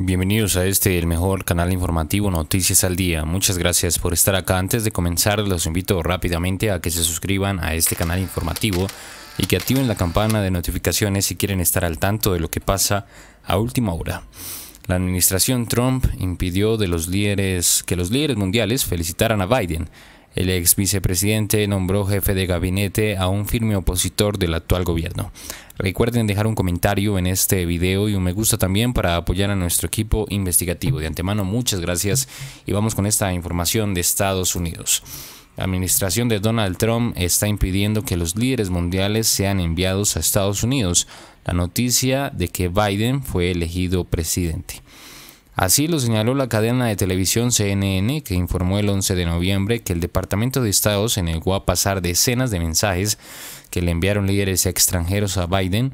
Bienvenidos a este, el mejor canal informativo Noticias al Día. Muchas gracias por estar acá. Antes de comenzar, los invito rápidamente a que se suscriban a este canal informativo y que activen la campana de notificaciones si quieren estar al tanto de lo que pasa a última hora. La administración Trump impidió de los líderes, que los líderes mundiales felicitaran a Biden el ex vicepresidente nombró jefe de gabinete a un firme opositor del actual gobierno. Recuerden dejar un comentario en este video y un me gusta también para apoyar a nuestro equipo investigativo. De antemano, muchas gracias y vamos con esta información de Estados Unidos. La administración de Donald Trump está impidiendo que los líderes mundiales sean enviados a Estados Unidos. La noticia de que Biden fue elegido presidente. Así lo señaló la cadena de televisión CNN, que informó el 11 de noviembre que el Departamento de Estado se negó a pasar decenas de mensajes que le enviaron líderes extranjeros a Biden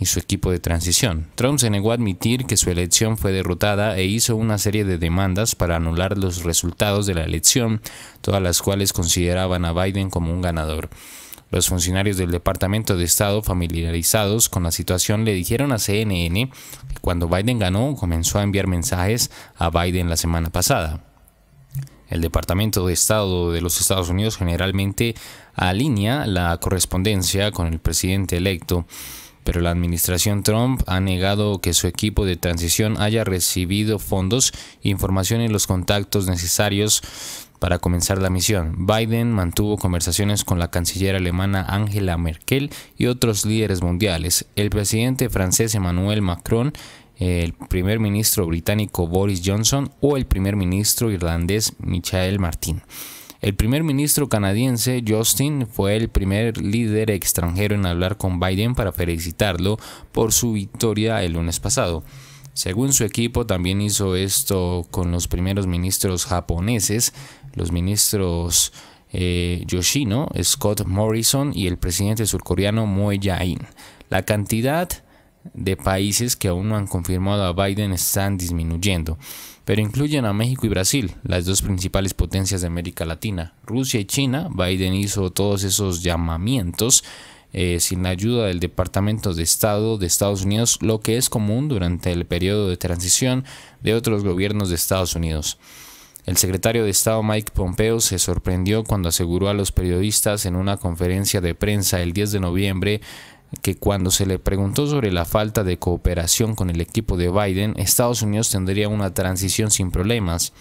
y su equipo de transición. Trump se negó a admitir que su elección fue derrotada e hizo una serie de demandas para anular los resultados de la elección, todas las cuales consideraban a Biden como un ganador. Los funcionarios del Departamento de Estado, familiarizados con la situación, le dijeron a CNN que cuando Biden ganó comenzó a enviar mensajes a Biden la semana pasada. El Departamento de Estado de los Estados Unidos generalmente alinea la correspondencia con el presidente electo pero la administración Trump ha negado que su equipo de transición haya recibido fondos, información y los contactos necesarios para comenzar la misión. Biden mantuvo conversaciones con la canciller alemana Angela Merkel y otros líderes mundiales. El presidente francés Emmanuel Macron el primer ministro británico Boris Johnson o el primer ministro irlandés Michael Martin. El primer ministro canadiense Justin fue el primer líder extranjero en hablar con Biden para felicitarlo por su victoria el lunes pasado. Según su equipo, también hizo esto con los primeros ministros japoneses, los ministros eh, Yoshino, Scott Morrison y el presidente surcoreano Moe Jae-in. La cantidad de países que aún no han confirmado a Biden están disminuyendo, pero incluyen a México y Brasil, las dos principales potencias de América Latina. Rusia y China, Biden hizo todos esos llamamientos eh, sin la ayuda del Departamento de Estado de Estados Unidos, lo que es común durante el periodo de transición de otros gobiernos de Estados Unidos. El secretario de Estado Mike Pompeo se sorprendió cuando aseguró a los periodistas en una conferencia de prensa el 10 de noviembre que cuando se le preguntó sobre la falta de cooperación con el equipo de Biden, Estados Unidos tendría una transición sin problemas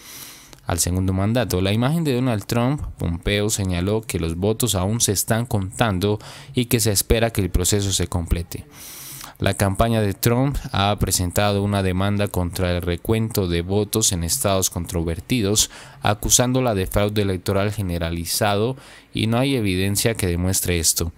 al segundo mandato. La imagen de Donald Trump, Pompeo señaló que los votos aún se están contando y que se espera que el proceso se complete. La campaña de Trump ha presentado una demanda contra el recuento de votos en estados controvertidos, acusándola de fraude electoral generalizado y no hay evidencia que demuestre esto.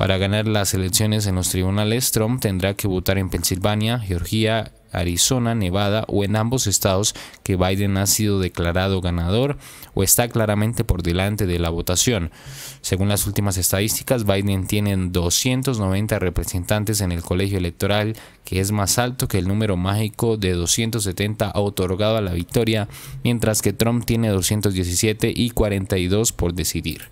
Para ganar las elecciones en los tribunales, Trump tendrá que votar en Pensilvania, Georgia, Arizona, Nevada o en ambos estados que Biden ha sido declarado ganador o está claramente por delante de la votación. Según las últimas estadísticas, Biden tiene 290 representantes en el colegio electoral, que es más alto que el número mágico de 270 otorgado a la victoria, mientras que Trump tiene 217 y 42 por decidir.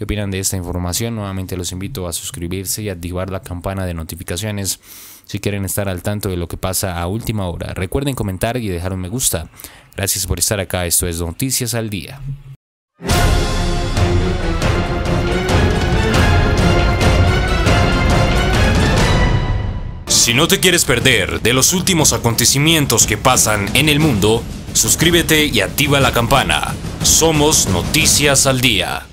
¿Qué opinan de esta información? Nuevamente los invito a suscribirse y activar la campana de notificaciones si quieren estar al tanto de lo que pasa a última hora. Recuerden comentar y dejar un me gusta. Gracias por estar acá. Esto es Noticias al Día. Si no te quieres perder de los últimos acontecimientos que pasan en el mundo, suscríbete y activa la campana. Somos Noticias al Día.